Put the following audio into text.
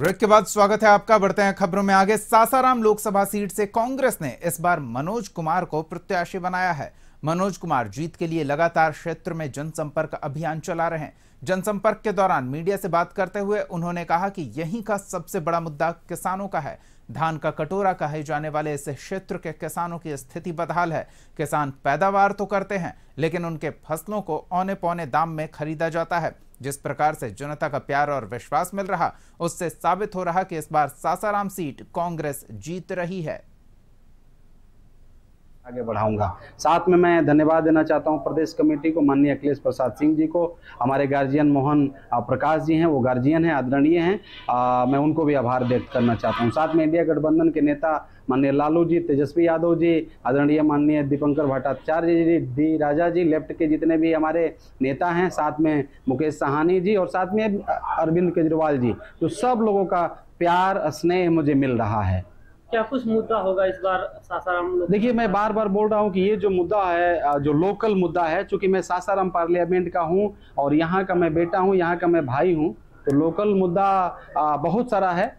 break के बाद स्वागत है आपका बढ़ते हैं खबरों में आगे सासाराम लोकसभा सीट से कांग्रेस ने इस बार मनोज कुमार को प्रत्याशी बनाया है मनोज कुमार जीत के लिए लगातार क्षेत्र में जनसंपर्क अभियान चला रहे हैं जनसंपर्क के दौरान मीडिया से बात करते हुए उन्होंने कहा कि यहीं का सबसे बड़ा मुद्दा किसानों का है धान का कटोरा कहे जाने वाले इस क्षेत्र के किसानों की स्थिति बदहाल है किसान पैदावार तो करते हैं लेकिन उनके फसलों को औने पौने दाम में खरीदा जाता है जिस प्रकार से जनता का प्यार और विश्वास मिल रहा उससे साबित हो रहा कि इस बार सासाराम सीट कांग्रेस जीत रही है आगे बढ़ाऊंगा साथ में मैं धन्यवाद देना चाहता हूं प्रदेश कमेटी को माननीय अखिलेश प्रसाद सिंह जी को हमारे गार्जियन मोहन प्रकाश जी हैं वो गार्जियन हैं आदरणीय हैं मैं उनको भी आभार व्यक्त करना चाहता हूं साथ में इंडिया गठबंधन के नेता माननीय लालू जी तेजस्वी यादव जी आदरणीय माननीय दीपंकर भट्टाचार्य जी डी राजा जी लेफ्ट के जितने भी हमारे नेता हैं साथ में मुकेश सहानी जी और साथ में अरविंद केजरीवाल जी तो सब लोगों का प्यार स्नेह मुझे मिल रहा है क्या कुछ मुद्दा होगा इस बार सासाराम देखिए मैं बार बार बोल रहा हूँ कि ये जो मुद्दा है जो लोकल मुद्दा है चूंकि मैं सासाराम पार्लियामेंट का हूँ और यहाँ का मैं बेटा हूँ यहाँ का मैं भाई हूँ तो लोकल मुद्दा बहुत सारा है